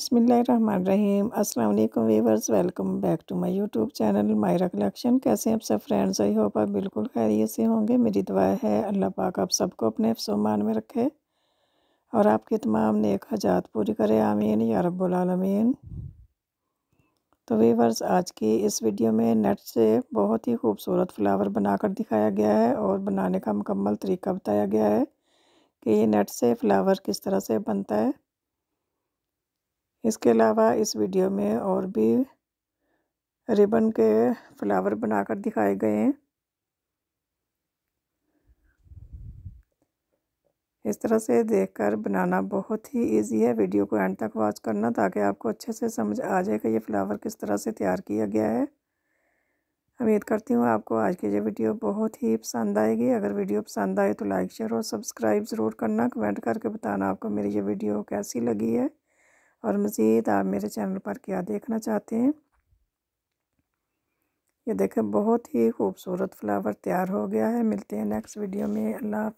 बसमीम अस्सलाम वालेकुम viewers welcome back to my YouTube channel Myra collection कैसे आप सब फ्रेंड्स आई होप आप बिल्कुल खैरियत से होंगे मेरी दुआ है अल्लाह पाक आप सबको अपने सम्मान में रखे और आपके तमाम नेक हजात पूरी करे आमीन या रब्बुलमीन तो वीवर्स आज की इस वीडियो में नेट से बहुत ही खूबसूरत फ्लावर बनाकर दिखाया गया है और बनाने का मुकम्मल तरीका बताया गया है कि ये नेट से फ़्लावर किस तरह से बनता है इसके अलावा इस वीडियो में और भी रिबन के फ्लावर बनाकर दिखाए गए हैं इस तरह से देखकर बनाना बहुत ही इजी है वीडियो को एंड तक वॉच करना ताकि आपको अच्छे से समझ आ जाए कि ये फ्लावर किस तरह से तैयार किया गया है उम्मीद करती हूँ आपको आज की ये वीडियो बहुत ही पसंद आएगी अगर वीडियो पसंद आए तो लाइक शेयर और सब्सक्राइब ज़रूर करना कमेंट करके बताना आपको मेरी ये वीडियो कैसी लगी है और मज़ीद आप मेरे चैनल पर क्या देखना चाहते हैं ये देखें बहुत ही खूबसूरत फ्लावर तैयार हो गया है मिलते हैं नेक्स्ट वीडियो में अल्लाह